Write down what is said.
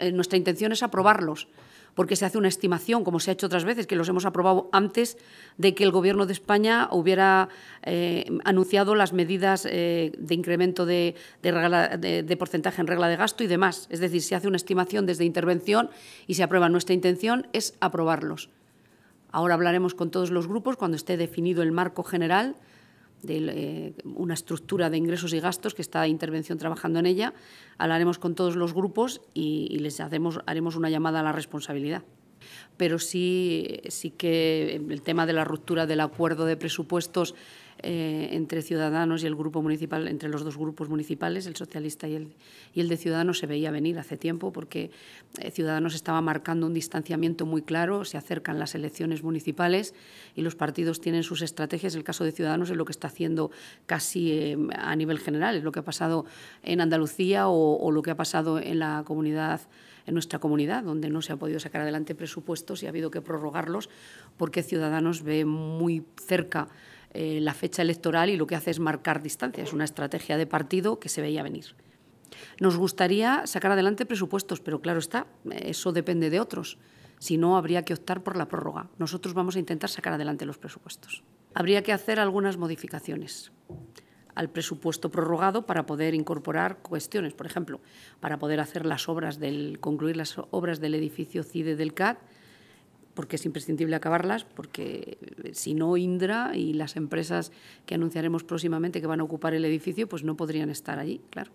Eh, nuestra intención es aprobarlos, porque se hace una estimación, como se ha hecho otras veces, que los hemos aprobado antes de que el Gobierno de España hubiera eh, anunciado las medidas eh, de incremento de, de, porcentaje en regla de gasto y demás. Es decir, se hace una estimación desde intervención y se aprueba. Nuestra intención es aprobarlos. Ahora hablaremos con todos los grupos cuando esté definido el marco general de eh, una estructura de ingresos y gastos que está Intervención trabajando en ella. Hablaremos con todos los grupos y, les hacemos, haremos una llamada a la responsabilidad pero sí, sí que el tema de la ruptura del acuerdo de presupuestos eh, entre Ciudadanos y el grupo municipal, entre los dos grupos municipales, el socialista y el, y el de Ciudadanos, se veía venir hace tiempo porque eh, Ciudadanos estaba marcando un distanciamiento muy claro, se acercan las elecciones municipales y los partidos tienen sus estrategias. El caso de Ciudadanos es lo que está haciendo casi eh, a nivel general, es lo que ha pasado en Andalucía o, o lo que ha pasado en la comunidad en nuestra comunidad, donde no se ha podido sacar adelante presupuestos presupuestos y ha habido que prorrogarlos porque Ciudadanos ve muy cerca eh, la fecha electoral y lo que hace es marcar distancia. Es una estrategia de partido que se veía venir. Nos gustaría sacar adelante presupuestos, pero claro está, eso depende de otros. Si no, habría que optar por la prórroga. Nosotros vamos a intentar sacar adelante los presupuestos. Habría que hacer algunas modificaciones al presupuesto prorrogado para poder incorporar cuestiones, por ejemplo, para poder hacer las obras del, concluir las obras del edificio CIDE del CAD, porque es imprescindible acabarlas, porque eh, si no Indra y las empresas que anunciaremos próximamente que van a ocupar el edificio, pues no podrían estar allí, claro.